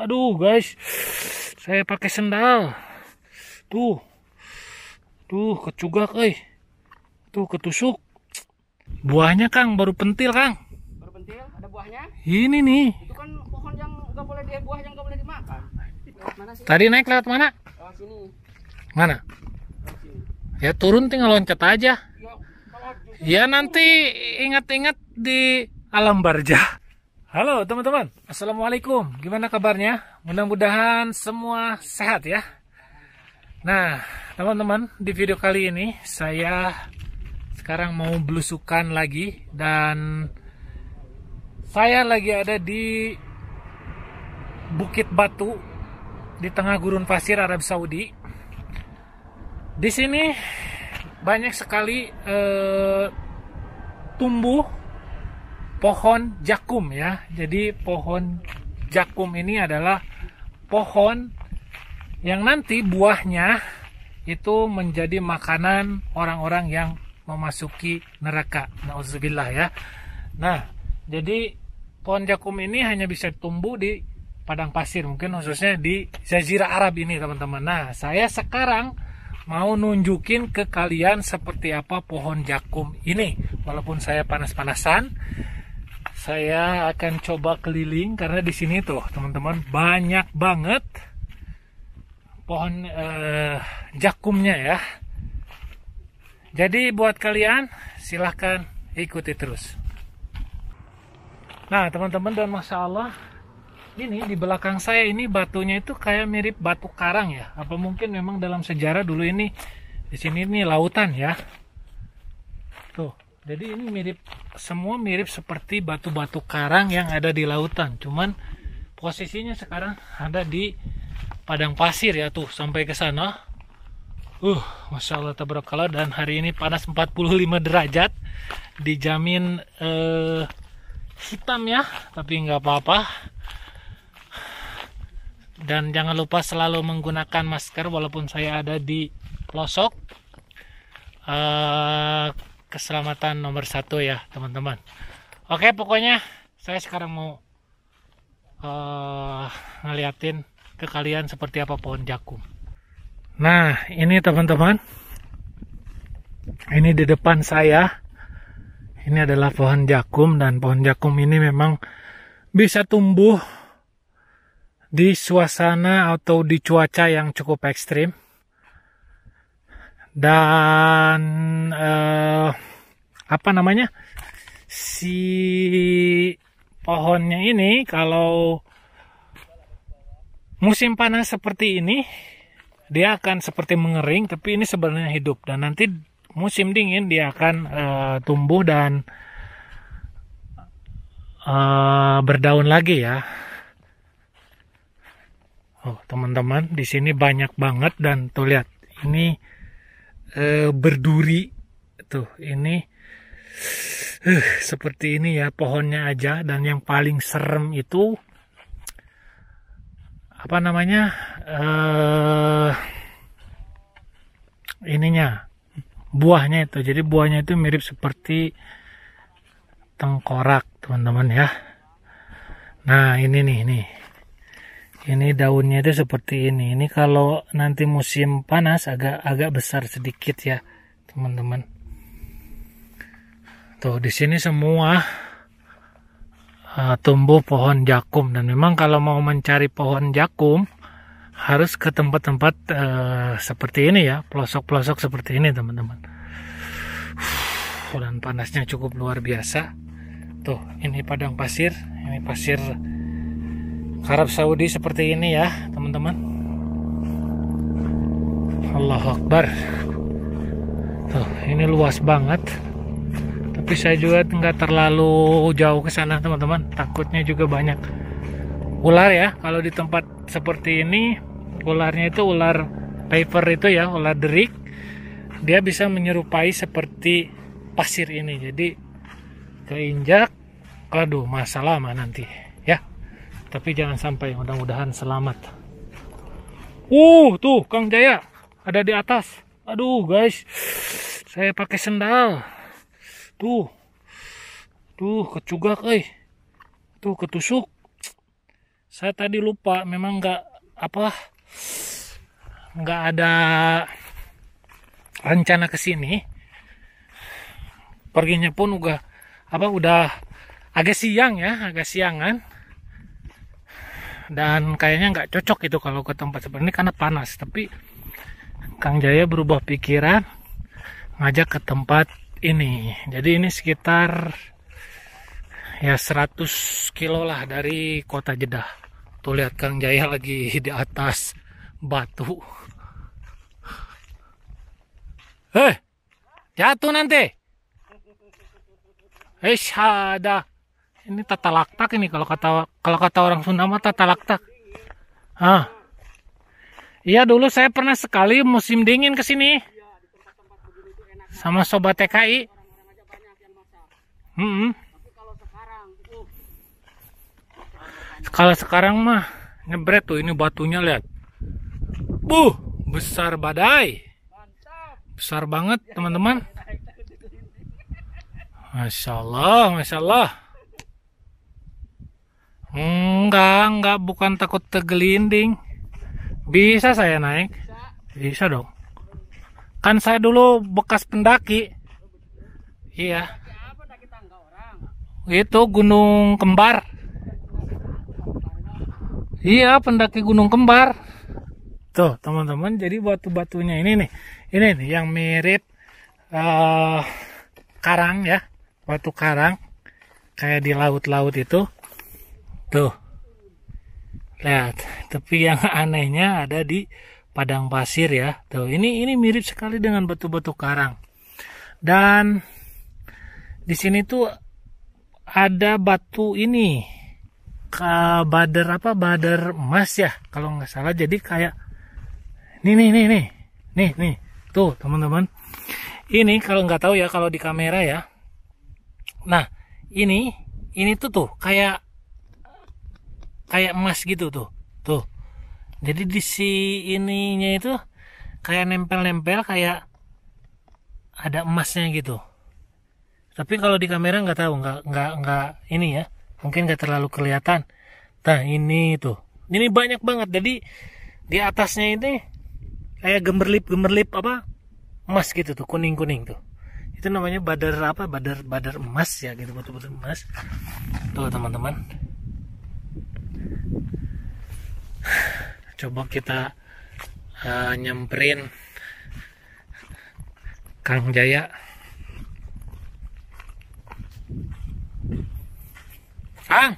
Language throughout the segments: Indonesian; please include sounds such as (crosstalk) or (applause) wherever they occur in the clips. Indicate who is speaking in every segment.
Speaker 1: aduh guys saya pakai sendal tuh tuh kecugak eh tuh ketusuk buahnya kang baru pentil kang baru pentil ada buahnya ini nih itu kan pohon yang nggak boleh dia buah yang nggak boleh dimakan mana sih? tadi naik lewat mana lewat sini mana lewat sini. ya turun tinggal loncat aja ya, ya nanti ingat-ingat di alam barja Halo teman-teman, Assalamualaikum Gimana kabarnya? Mudah-mudahan semua sehat ya Nah, teman-teman Di video kali ini saya Sekarang mau belusukan lagi Dan Saya lagi ada di Bukit Batu Di tengah gurun pasir Arab Saudi Di sini Banyak sekali eh, Tumbuh pohon jakum ya. Jadi pohon jakum ini adalah pohon yang nanti buahnya itu menjadi makanan orang-orang yang memasuki neraka. Nauzubillah ya. Nah, jadi pohon jakum ini hanya bisa tumbuh di padang pasir, mungkin khususnya di Jazirah Arab ini, teman-teman. Nah, saya sekarang mau nunjukin ke kalian seperti apa pohon jakum ini. Walaupun saya panas-panasan, saya akan coba keliling karena di sini tuh teman-teman banyak banget pohon eh, jakumnya ya. Jadi buat kalian silahkan ikuti terus. Nah teman-teman dan masya Allah ini di belakang saya ini batunya itu kayak mirip batu karang ya. Apa mungkin memang dalam sejarah dulu ini di sini ini lautan ya. Tuh jadi ini mirip semua mirip seperti batu-batu karang yang ada di lautan cuman posisinya sekarang ada di padang pasir ya tuh sampai ke sana uh masya Allah tabarakallah dan hari ini panas 45 derajat dijamin eh, hitam ya tapi nggak apa-apa dan jangan lupa selalu menggunakan masker walaupun saya ada di pelosok uh, keselamatan nomor satu ya teman-teman oke pokoknya saya sekarang mau uh, ngeliatin ke kalian seperti apa pohon jakum nah ini teman-teman ini di depan saya ini adalah pohon jakum dan pohon jakum ini memang bisa tumbuh di suasana atau di cuaca yang cukup ekstrim dan uh, apa namanya si pohonnya ini kalau musim panas seperti ini dia akan seperti mengering tapi ini sebenarnya hidup dan nanti musim dingin dia akan uh, tumbuh dan uh, berdaun lagi ya Oh, teman-teman, di sini banyak banget dan tuh lihat, ini Eh, berduri tuh ini uh, seperti ini ya pohonnya aja dan yang paling serem itu apa namanya uh, ininya buahnya itu jadi buahnya itu mirip seperti tengkorak teman-teman ya nah ini nih nih ini daunnya itu seperti ini ini kalau nanti musim panas agak agak besar sedikit ya teman-teman tuh di sini semua uh, tumbuh pohon jakum dan memang kalau mau mencari pohon jakum harus ke tempat-tempat uh, seperti ini ya pelosok-pelosok seperti ini teman-teman dan panasnya cukup luar biasa tuh ini padang pasir ini pasir Arab Saudi seperti ini ya teman-teman Allah Akbar tuh ini luas banget tapi saya juga nggak terlalu jauh ke sana teman-teman takutnya juga banyak ular ya kalau di tempat seperti ini ularnya itu ular paper itu ya ular derik dia bisa menyerupai seperti pasir ini jadi keinjak aduh masalah mah nanti tapi jangan sampai mudah-mudahan selamat uh tuh Kang Jaya ada di atas aduh guys saya pakai sendal tuh tuh kecugak eh tuh ketusuk saya tadi lupa memang nggak apa nggak ada rencana ke sini perginya pun udah apa udah agak siang ya agak siangan dan kayaknya nggak cocok itu kalau ke tempat seperti ini karena panas tapi Kang Jaya berubah pikiran ngajak ke tempat ini jadi ini sekitar ya 100 kilo lah dari kota Jeddah tuh lihat Kang Jaya lagi di atas batu heh jatuh nanti Ish, ada. Ini tata laktak ini kalau kata kalau kata orang Sunda mah tata laktak. Ah. Iya dulu saya pernah sekali musim dingin ke sini. Sama sobat TKI. Hmm. -hmm. Kalau sekarang mah nyebret tuh ini batunya lihat. Buh, besar badai. Besar banget teman-teman. Masya Allah, Masya Allah. Enggak, enggak, bukan takut tergelinding. Bisa saya naik? Bisa, dong. Kan saya dulu bekas pendaki. Iya. Itu Gunung Kembar. Iya, pendaki Gunung Kembar. Tuh, teman-teman, jadi batu-batunya ini nih. Ini nih yang mirip uh, karang ya, batu karang kayak di laut-laut itu. Tuh. Lihat, tapi yang (laughs) anehnya ada di padang pasir ya. Tuh, ini ini mirip sekali dengan batu-batu karang. Dan di sini tuh ada batu ini ke badar apa bader emas ya kalau nggak salah jadi kayak nih nih nih nih nih nih tuh teman-teman ini kalau nggak tahu ya kalau di kamera ya nah ini ini tuh tuh kayak kayak emas gitu tuh tuh jadi di si ininya itu kayak nempel-nempel kayak ada emasnya gitu tapi kalau di kamera nggak tahu nggak nggak nggak ini ya mungkin nggak terlalu kelihatan nah ini tuh ini banyak banget jadi di atasnya ini kayak gemerlip gemerlip apa emas gitu tuh kuning kuning tuh itu namanya badar apa badar badar emas ya gitu betul betul emas tuh teman-teman coba kita uh, eh, nyemprin Kang Jaya Kang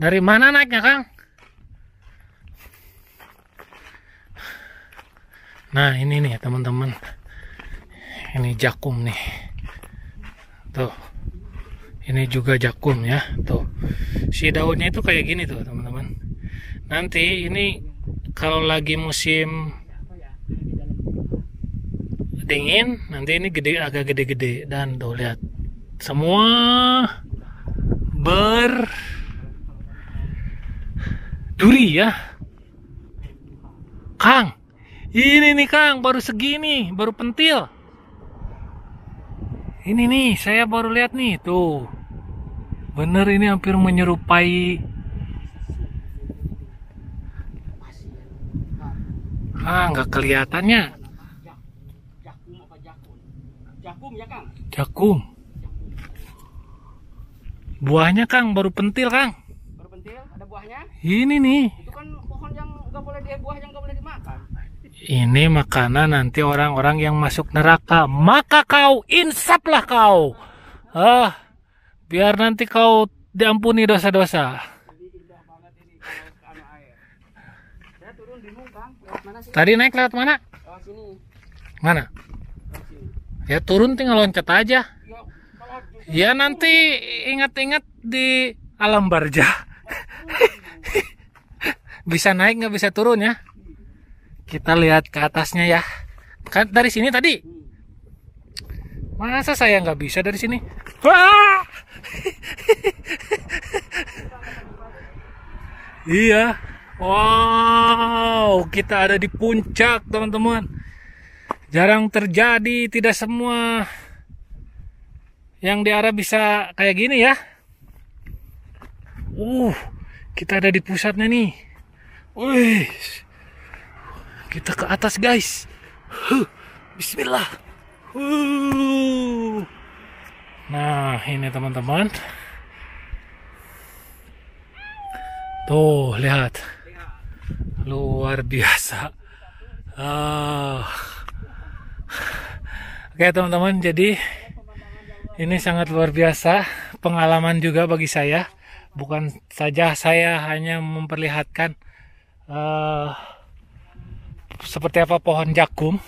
Speaker 1: dari mana naiknya Kang nah ini nih teman-teman ini jakum nih tuh ini juga jakum ya tuh si daunnya itu kayak gini tuh teman-teman nanti ini kalau lagi musim dingin nanti ini gede agak gede-gede dan tuh lihat semua ber duri ya Kang ini nih Kang baru segini baru pentil ini nih saya baru lihat nih tuh bener ini hampir menyerupai Ah, nggak kelihatannya. Jakum ya, Kang? Jakum. Buahnya, Kang, baru pentil, Kang. Baru pentil? Ada buahnya? Ini nih. Itu kan pohon yang nggak boleh dia buah yang nggak boleh dimakan. Ini makanan nanti orang-orang yang masuk neraka. Maka kau insaplah kau. Ah, biar nanti kau diampuni dosa-dosa. sih? Tadi naik lewat mana? Lewat sini. Mana? Ya turun tinggal loncat aja. Ya, ya nanti ingat-ingat di alam barja. (laughs) bisa naik nggak bisa turun ya? Kita lihat ke atasnya ya. Kan dari sini tadi. Masa saya nggak bisa dari sini? Wah! (laughs) iya. Wow, kita ada di puncak, teman-teman. Jarang terjadi, tidak semua yang di Arab bisa kayak gini ya. Uh, kita ada di pusatnya nih. Wih, kita ke atas guys. Huh, Bismillah. Uh. Nah, ini teman-teman. Tuh, lihat luar biasa uh. oke okay, teman-teman jadi ini sangat luar biasa pengalaman juga bagi saya bukan saja saya hanya memperlihatkan uh, seperti apa pohon jakum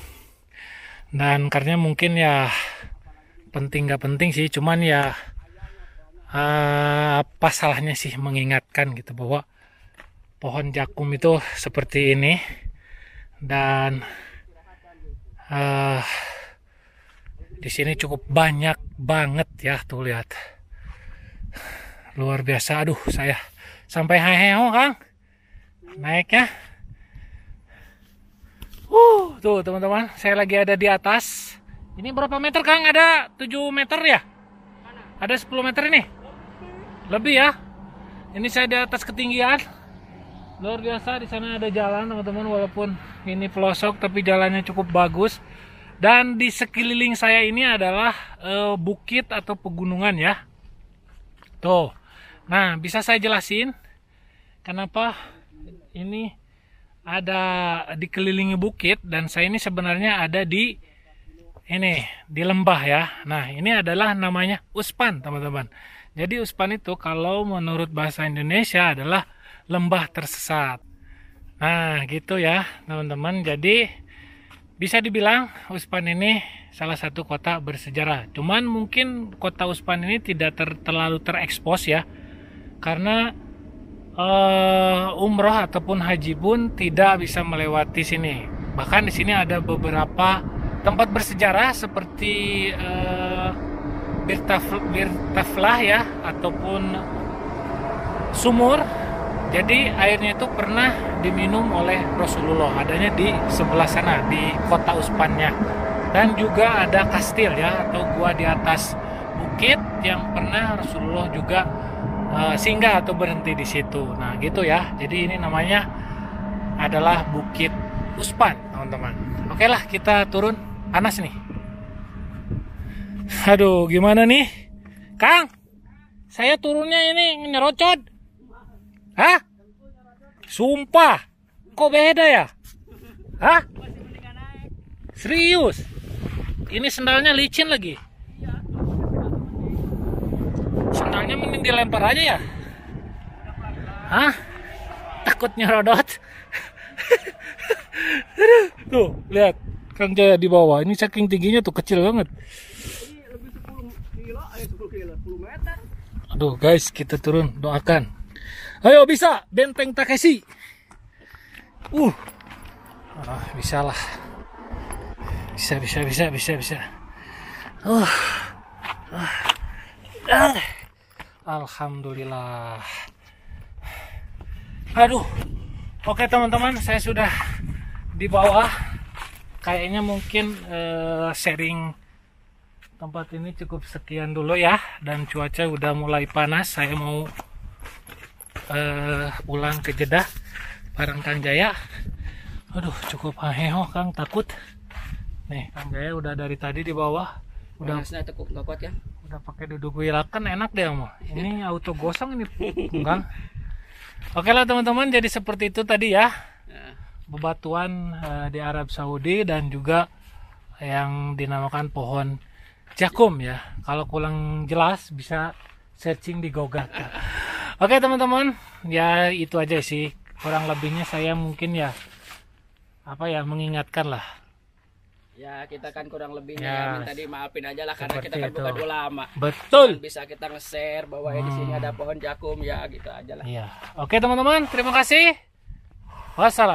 Speaker 1: dan karena mungkin ya penting gak penting sih cuman ya uh, apa salahnya sih mengingatkan gitu bahwa pohon jakum itu seperti ini dan uh, di sini cukup banyak banget ya tuh lihat luar biasa aduh saya sampai hehehe kang naik ya uh tuh teman-teman saya lagi ada di atas ini berapa meter kang ada 7 meter ya ada 10 meter ini lebih ya ini saya di atas ketinggian luar biasa di sana ada jalan teman-teman walaupun ini pelosok tapi jalannya cukup bagus dan di sekeliling saya ini adalah e, bukit atau pegunungan ya tuh nah bisa saya jelasin kenapa ini ada dikelilingi bukit dan saya ini sebenarnya ada di ini di lembah ya nah ini adalah namanya uspan teman-teman jadi uspan itu kalau menurut bahasa Indonesia adalah lembah tersesat. Nah, gitu ya, teman-teman. Jadi bisa dibilang Uspan ini salah satu kota bersejarah. Cuman mungkin kota Uspan ini tidak ter terlalu terekspos ya. Karena uh, umroh ataupun haji pun tidak bisa melewati sini. Bahkan di sini ada beberapa tempat bersejarah seperti uh, Birtaf Birtaflah ya ataupun sumur jadi airnya itu pernah diminum oleh Rasulullah, adanya di sebelah sana di kota Uspannya. Dan juga ada kastil ya atau gua di atas bukit yang pernah Rasulullah juga uh, singgah atau berhenti di situ. Nah, gitu ya. Jadi ini namanya adalah Bukit Uspan, teman-teman. Oke lah, kita turun. Panas nih. Aduh, gimana nih? Kang, saya turunnya ini nyerocot. Hah? Sumpah. Kok beda ya? Hah? Serius? Ini sendalnya licin lagi. Sendalnya mending dilempar aja ya. Hah? Takut nyerodot. (laughs) tuh, lihat. Kang Jaya di bawah. Ini saking tingginya tuh kecil banget. Eh, Aduh guys, kita turun doakan. Ayo bisa, benteng Takeshi. Uh, ah, bisa lah. Bisa, bisa, bisa, bisa, bisa. Uh, ah. Alhamdulillah. Aduh. Oke teman-teman, saya sudah di bawah. Kayaknya mungkin uh, sharing tempat ini cukup sekian dulu ya dan cuaca udah mulai panas saya mau uh, pulang ke Jeddah bareng Kang Jaya aduh cukup heho Kang takut nih Kang Jaya udah dari tadi di bawah udah Panasnya tekuk nggak ya udah pakai duduk wilakan enak deh mah ini iya. auto gosong ini Kang oke lah teman-teman jadi seperti itu tadi ya, ya. bebatuan uh, di Arab Saudi dan juga yang dinamakan pohon jakum ya kalau kurang jelas bisa searching di Google Oke teman-teman, ya itu aja sih. Kurang lebihnya saya mungkin ya apa ya mengingatkan lah. Ya kita kan kurang lebihnya ya, ya minta dimaafin aja lah karena kita kan itu. bukan ulama. Betul. Cuman bisa kita nge-share bahwa hmm. di sini hmm. ada pohon jakum ya gitu aja lah. Ya. Oke teman-teman, terima kasih. Wassalam.